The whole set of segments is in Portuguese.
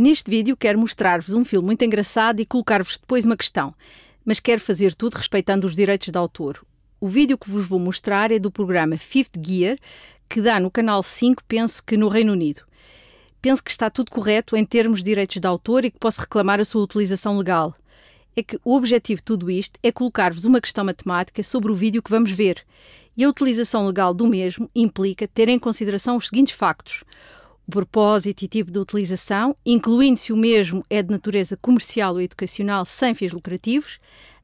Neste vídeo quero mostrar-vos um filme muito engraçado e colocar-vos depois uma questão, mas quero fazer tudo respeitando os direitos de autor. O vídeo que vos vou mostrar é do programa Fifth Gear, que dá no canal 5, penso que no Reino Unido. Penso que está tudo correto em termos de direitos de autor e que posso reclamar a sua utilização legal. É que o objetivo de tudo isto é colocar-vos uma questão matemática sobre o vídeo que vamos ver. E a utilização legal do mesmo implica ter em consideração os seguintes factos: o propósito e tipo de utilização, incluindo se o mesmo é de natureza comercial ou educacional sem fins lucrativos,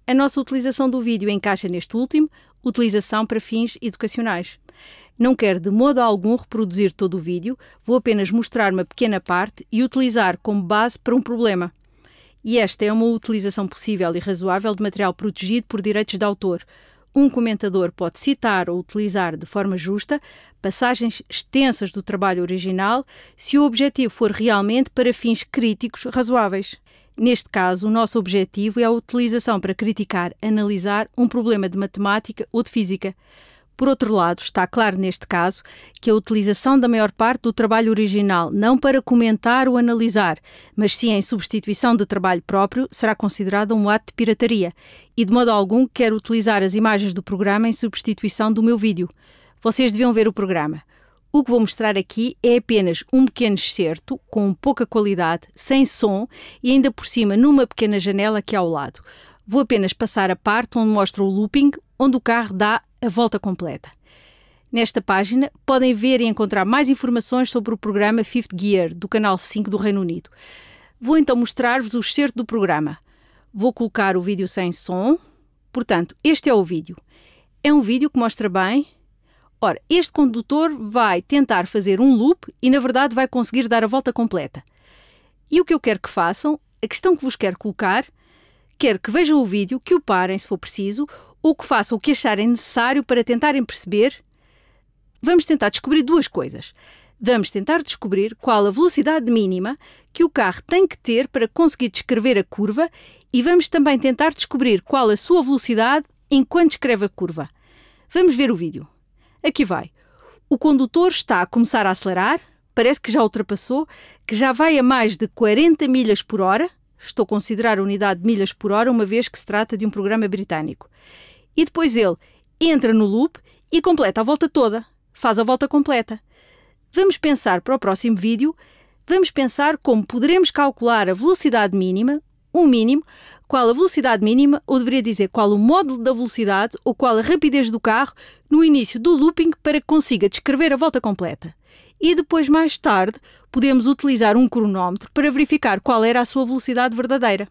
a nossa utilização do vídeo encaixa neste último, utilização para fins educacionais. Não quero de modo algum reproduzir todo o vídeo, vou apenas mostrar uma pequena parte e utilizar como base para um problema. E esta é uma utilização possível e razoável de material protegido por direitos de autor, um comentador pode citar ou utilizar de forma justa passagens extensas do trabalho original se o objetivo for realmente para fins críticos razoáveis. Neste caso, o nosso objetivo é a utilização para criticar, analisar um problema de matemática ou de física. Por outro lado, está claro neste caso que a utilização da maior parte do trabalho original, não para comentar ou analisar, mas sim em substituição de trabalho próprio, será considerada um ato de pirataria e de modo algum quero utilizar as imagens do programa em substituição do meu vídeo. Vocês deviam ver o programa. O que vou mostrar aqui é apenas um pequeno excerto, com pouca qualidade, sem som e ainda por cima numa pequena janela que há é ao lado. Vou apenas passar a parte onde mostra o looping, onde o carro dá a volta completa. Nesta página podem ver e encontrar mais informações sobre o programa Fifth Gear do canal 5 do Reino Unido. Vou então mostrar-vos o excerto do programa. Vou colocar o vídeo sem som. Portanto, este é o vídeo. É um vídeo que mostra bem. Ora, este condutor vai tentar fazer um loop e, na verdade, vai conseguir dar a volta completa. E o que eu quero que façam, a questão que vos quero colocar, Quero que vejam o vídeo, que o parem se for preciso, ou que façam o que acharem necessário para tentarem perceber. Vamos tentar descobrir duas coisas. Vamos tentar descobrir qual a velocidade mínima que o carro tem que ter para conseguir descrever a curva e vamos também tentar descobrir qual a sua velocidade enquanto descreve a curva. Vamos ver o vídeo. Aqui vai. O condutor está a começar a acelerar, parece que já ultrapassou, que já vai a mais de 40 milhas por hora. Estou a considerar a unidade de milhas por hora, uma vez que se trata de um programa britânico. E depois ele entra no loop e completa a volta toda. Faz a volta completa. Vamos pensar para o próximo vídeo, vamos pensar como poderemos calcular a velocidade mínima, o mínimo, qual a velocidade mínima, ou deveria dizer qual o módulo da velocidade ou qual a rapidez do carro no início do looping para que consiga descrever a volta completa. E depois, mais tarde, podemos utilizar um cronómetro para verificar qual era a sua velocidade verdadeira.